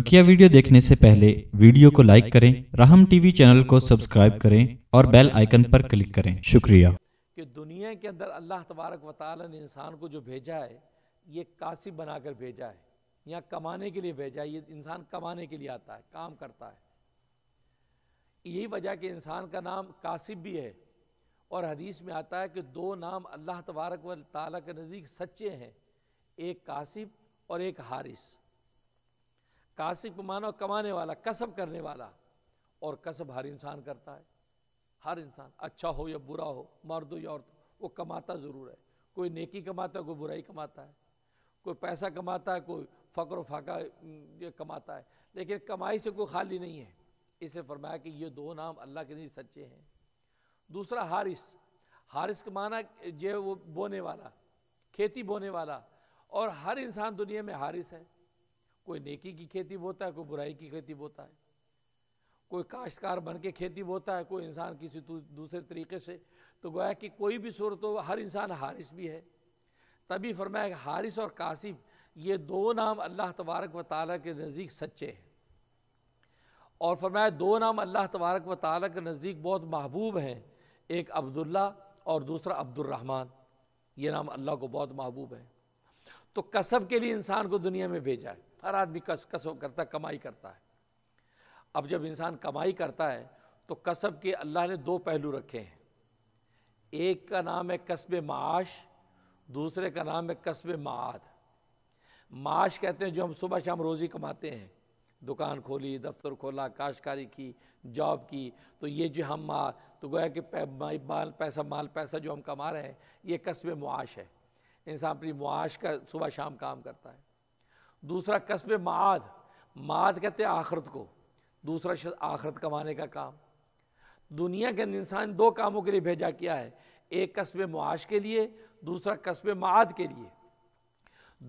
बकिया वीडियो देखने से पहले वीडियो को लाइक करें राहम टीवी चैनल को सब्सक्राइब करें और बेल आइकन पर क्लिक करें शुक्रिया कि दुनिया के अंदर अल्लाह तबारक वाल ने इंसान को जो भेजा है ये कासिब बनाकर भेजा है या कमाने के लिए भेजा है ये इंसान कमाने के लिए आता है काम करता है यही वजह कि इंसान का नाम कासिब भी है और हदीस में आता है कि दो नाम अल्लाह तबारक व के नज़दीक सच्चे हैं एक कासिब और एक हारिस कासिक मानो कमाने वाला कसब करने वाला और कसब हर इंसान करता है हर इंसान अच्छा हो या बुरा हो मर्द हो या औरत वो कमाता ज़रूर है कोई नेकी कमाता है कोई बुराई कमाता है कोई पैसा कमाता है कोई फ़क्र फाका कमाता है लेकिन कमाई से कोई खाली नहीं है इसे फरमाया कि ये दो नाम अल्लाह के नहीं सच्चे हैं दूसरा हारिस हारिस का माना जो वो बोने वाला खेती बोने वाला और हर इंसान दुनिया में हारिस है कोई नेकी की खेती बोता है कोई बुराई की खेती बोता है कोई काश्तकार बन के खेती बोता है कोई इंसान किसी दूसरे तरीके से तो गोया कि कोई भी सूरत हो हर इंसान हारिस भी है तभी फरमाया हारिस और कासिब ये दो नाम अल्लाह तबारक व ताली के नज़दीक सच्चे हैं और फरमाया दो नाम अल्लाह तबारक व ताली के नज़दीक बहुत महबूब हैं एक अब्दुल्ला और दूसरा अब्दुलरहमान ये नाम अल्लाह को बहुत महबूब है तो कसब के लिए इंसान को दुनिया में भेजा है हर आदमी कस कसब करता है कमाई करता है अब जब इंसान कमाई करता है तो कसब के अल्लाह ने दो पहलू रखे हैं एक का नाम है कस्ब माश दूसरे का नाम है कस्ब माद माश कहते हैं जो हम सुबह शाम रोज़ी कमाते हैं दुकान खोली दफ्तर खोला काशकारी की जॉब की तो ये जो हम माँ तो गोया कि माल पैसा माल पैसा जो हम कमा रहे हैं ये कस्ब मुआश है इंसान अपनी मुआश का सुबह शाम काम करता है दूसरा कस्ब माद माद कहते हैं आखरत को दूसरा शख्स आखरत कमाने का काम दुनिया के अंदर इंसान दो कामों के लिए भेजा किया है एक कस्ब मुआश के लिए दूसरा कस्ब माद के लिए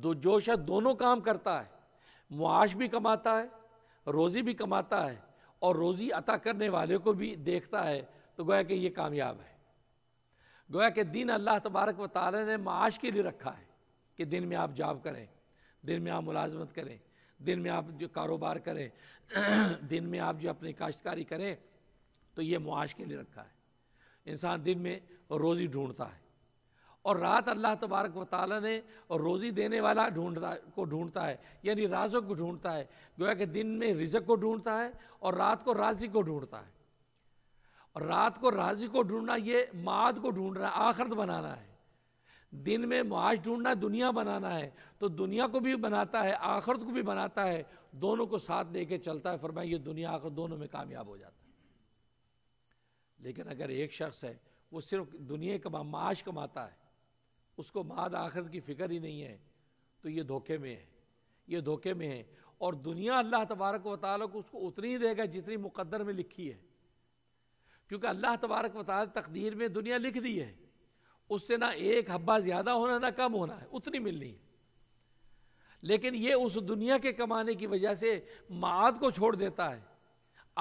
दो जो शख्स दोनों काम करता है मुआश भी कमाता है रोज़ी भी कमाता है और रोज़ी अता करने वाले को भी देखता है तो गोया कि ये कामयाब है गोया कि दिन अल्लाह तबारक व तारा ने माश के लिए रखा है कि दिन में आप जाब करें दिन में आप मुलाजमत करें दिन में आप जो कारोबार करें दिन में आप जो अपनी काश्तकारी करें तो ये मुआश के लिए रखा है इंसान दिन में रोज़ी ढूंढता है और रात अल्लाह तबारक व ताली ने रोज़ी देने वाला ढूंढता को ढूंढता है यानी राजक को ढूंढता है गोया कि दिन में रिजक को ढूंढता है और रात को राजी को ढूंढता है और रात को राजी को ढूंढना ये माद को ढूंढ रहा है आखरत बनाना है दिन में मुआज ढूंढना दुनिया बनाना है तो दुनिया को भी बनाता है आखरत को भी बनाता है दोनों को साथ लेके चलता है फरमाए ये दुनिया आखिर दोनों में कामयाब हो जाता है लेकिन अगर एक शख्स है वो सिर्फ दुनिया कमा माश कमाता है उसको माद आखरत की फिक्र ही नहीं है तो ये धोखे में है ये धोखे में है और दुनिया अल्लाह तबारक व ताली को उसको उतनी ही देगा जितनी मुकद्दर में लिखी है क्योंकि अल्लाह तबारक व तकदीर में दुनिया लिख दी है उससे ना एक हब्बा ज्यादा होना ना कम होना है उतनी मिलनी है लेकिन ये उस दुनिया के कमाने की वजह से माद को छोड़ देता है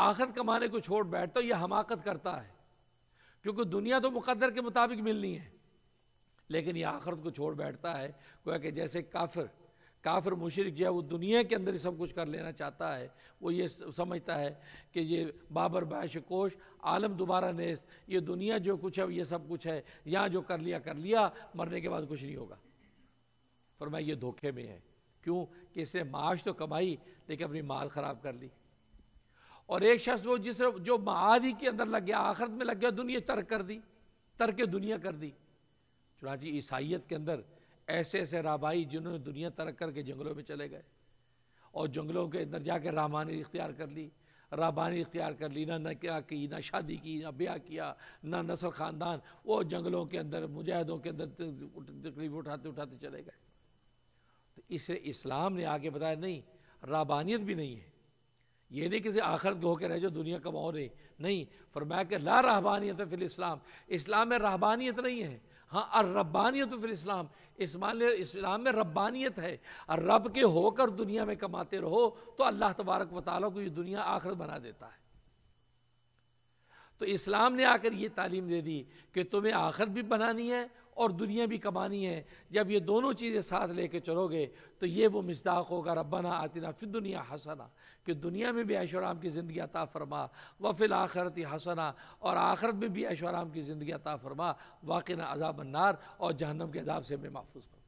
आखत कमाने को छोड़ बैठता है यह हमाकत करता है क्योंकि दुनिया तो मुकदर के मुताबिक मिलनी है लेकिन यह आखरत को छोड़ बैठता है क्योंकि कि जैसे काफिर काफिर मुशरक जो है वो दुनिया के अंदर ही सब कुछ कर लेना चाहता है वो ये समझता है कि ये बाबर बाश कोश आलम दोबारा नेस ये दुनिया जो कुछ है ये सब कुछ है यहाँ जो कर लिया कर लिया मरने के बाद कुछ नहीं होगा फरमा ये धोखे में है क्यों कि इसने माश तो कमाई लेकिन अपनी माल ख़राब कर ली और एक शख्स वो जिस जो माद ही के अंदर लग गया आखिरत में लग गया दुनिया तर्क कर दी तर्क दुनिया कर दी चुनाची ईसाइत के अंदर ऐसे ऐसे राबाई जिन्होंने दुनिया तरक करके जंगलों में चले गए और जंगलों के अंदर कर रामानी इख्तियार कर ली राबानी इख्तियार कर ली ना न क्या की ना शादी की ना ब्याह किया ना नस्ल ख़ानदान वो जंगलों के अंदर मुजाहिदों के अंदर तकलीफ उठाते उठाते चले गए तो इसे इस्लाम ने आगे बताया नहीं राबानियत भी नहीं है ये नहीं किसी आखिरत गो के रह जो दुनिया कमाओ रहे नहीं फरमाया कि ला रहबानियत फिर इस्लाम इस्लाम में रहबानियत नहीं है हाँ अर रब्बानियत फिर इस्लाम इस्लाम इस्लाम में रब्बानियत है और रब के होकर दुनिया में कमाते रहो तो अल्लाह तबारक वाली को ये दुनिया आखिरत बना देता है तो इस्लाम ने आकर ये तालीम दे दी कि तुम्हें आखिरत भी बनानी है और दुनिया भी कमानी है जब ये दोनों चीज़ें साथ लेके चलोगे तो ये वो मजदाक होगा रबाना आतना फिर दुनिया हसना कि दुनिया में भी ऐशोराम की ज़िंदगी अता फरमा वफिल आखरत हसना और आखरत में भी ऐशोराम की ज़िंदगी अता फरमा वाक़ अजाब नार और जहनम के अजाब से भी महफूज फरमा